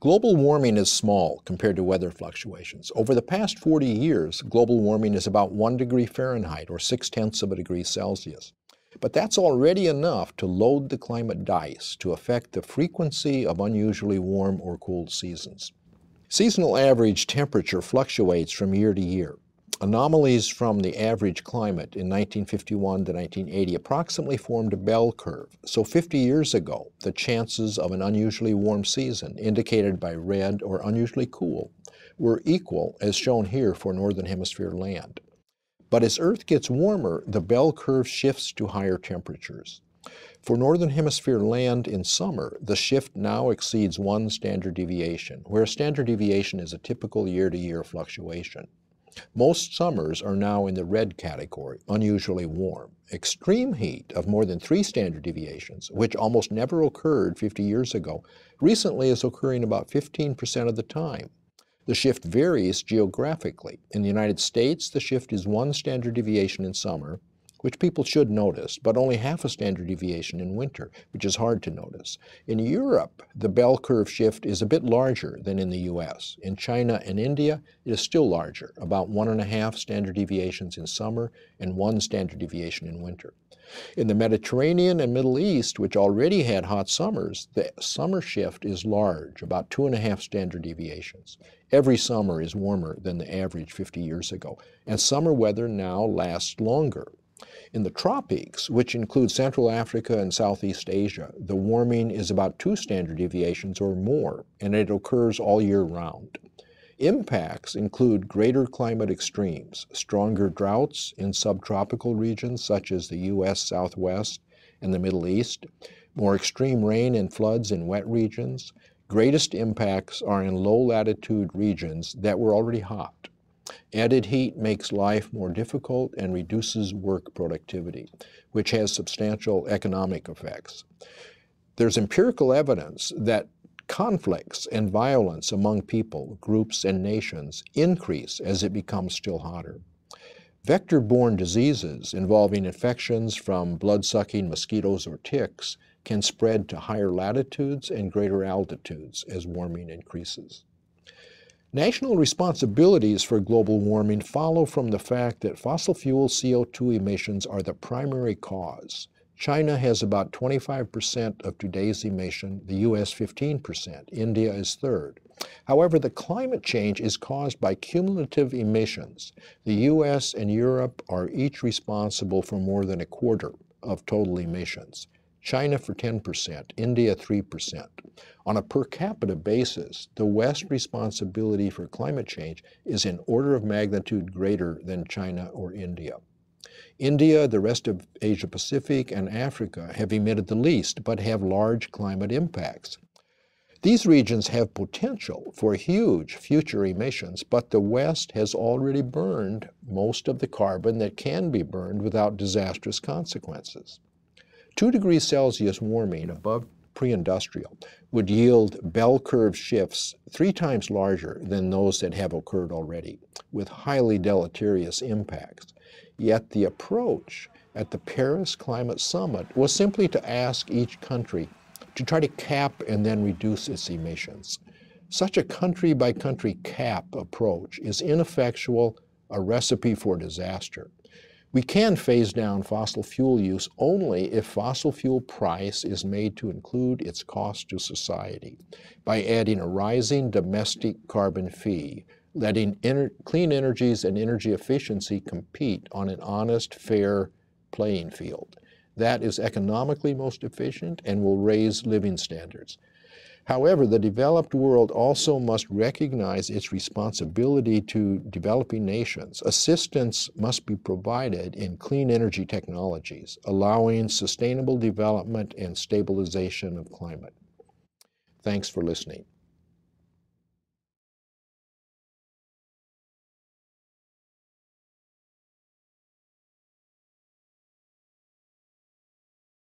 Global warming is small compared to weather fluctuations. Over the past 40 years, global warming is about 1 degree Fahrenheit or 6 tenths of a degree Celsius. But that's already enough to load the climate dice to affect the frequency of unusually warm or cold seasons. Seasonal average temperature fluctuates from year to year anomalies from the average climate in 1951 to 1980 approximately formed a bell curve. So 50 years ago, the chances of an unusually warm season, indicated by red or unusually cool, were equal as shown here for northern hemisphere land. But as Earth gets warmer, the bell curve shifts to higher temperatures. For northern hemisphere land in summer, the shift now exceeds one standard deviation, where a standard deviation is a typical year-to-year -year fluctuation. Most summers are now in the red category, unusually warm. Extreme heat of more than three standard deviations, which almost never occurred 50 years ago, recently is occurring about 15% of the time. The shift varies geographically. In the United States, the shift is one standard deviation in summer, which people should notice, but only half a standard deviation in winter, which is hard to notice. In Europe, the bell curve shift is a bit larger than in the US. In China and India, it is still larger, about one and a half standard deviations in summer and one standard deviation in winter. In the Mediterranean and Middle East, which already had hot summers, the summer shift is large, about two and a half standard deviations. Every summer is warmer than the average 50 years ago, and summer weather now lasts longer. In the tropics, which include Central Africa and Southeast Asia, the warming is about two standard deviations or more, and it occurs all year round. Impacts include greater climate extremes, stronger droughts in subtropical regions such as the U.S. Southwest and the Middle East, more extreme rain and floods in wet regions. Greatest impacts are in low latitude regions that were already hot. Added heat makes life more difficult and reduces work productivity, which has substantial economic effects. There's empirical evidence that conflicts and violence among people, groups, and nations increase as it becomes still hotter. Vector borne diseases involving infections from blood sucking mosquitoes or ticks can spread to higher latitudes and greater altitudes as warming increases. National responsibilities for global warming follow from the fact that fossil fuel CO2 emissions are the primary cause. China has about 25% of today's emission, the US 15%, India is third. However, the climate change is caused by cumulative emissions. The US and Europe are each responsible for more than a quarter of total emissions. China for 10%, India 3%. On a per capita basis, the West's responsibility for climate change is in order of magnitude greater than China or India. India, the rest of Asia Pacific, and Africa have emitted the least but have large climate impacts. These regions have potential for huge future emissions, but the West has already burned most of the carbon that can be burned without disastrous consequences. 2 degrees Celsius warming above pre-industrial would yield bell curve shifts three times larger than those that have occurred already, with highly deleterious impacts. Yet the approach at the Paris Climate Summit was simply to ask each country to try to cap and then reduce its emissions. Such a country by country cap approach is ineffectual, a recipe for disaster. We can phase down fossil fuel use only if fossil fuel price is made to include its cost to society by adding a rising domestic carbon fee, letting ener clean energies and energy efficiency compete on an honest, fair playing field. That is economically most efficient and will raise living standards. However, the developed world also must recognize its responsibility to developing nations. Assistance must be provided in clean energy technologies, allowing sustainable development and stabilization of climate. Thanks for listening.